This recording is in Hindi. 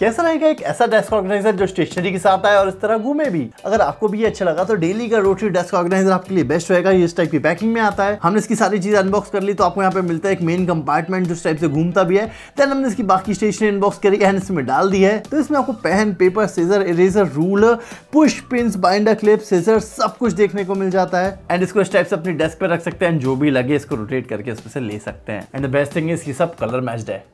कैसा रहेगा एक ऐसा डेस्क ऑर्गेनाइजर जो स्टेशनरी के साथ आए और इस तरह घूमे भी अगर आपको भी अच्छा लगा तो डेली का रोटरी डेस्क ऑर्गेनाइजर आपके लिए बेस्ट रहेगा इस टाइप की पैकिंग में आता है हमने इसकी सारी चीज अनबॉक्स कर ली तो आपको यहाँ पे मिलता है एक मेन कंपार्टमेंट जो टाइप से घूमता भी है देन हमने इसकी बाकी स्टेशनरी अनबॉक्स करी है इसमें डाल दी है तो इसमें आपको pen paper scissor eraser rule push pin binder clip scissor सब कुछ देखने को मिल जाता है एंड इसको इस टाइप से अपनी डेस्क पर रख सकते हैं जो भी लगे इसको रोटेट करके इसमें से ले सकते हैं एंड द बेस्ट थिंग इसकी सब कलर मैच्ड है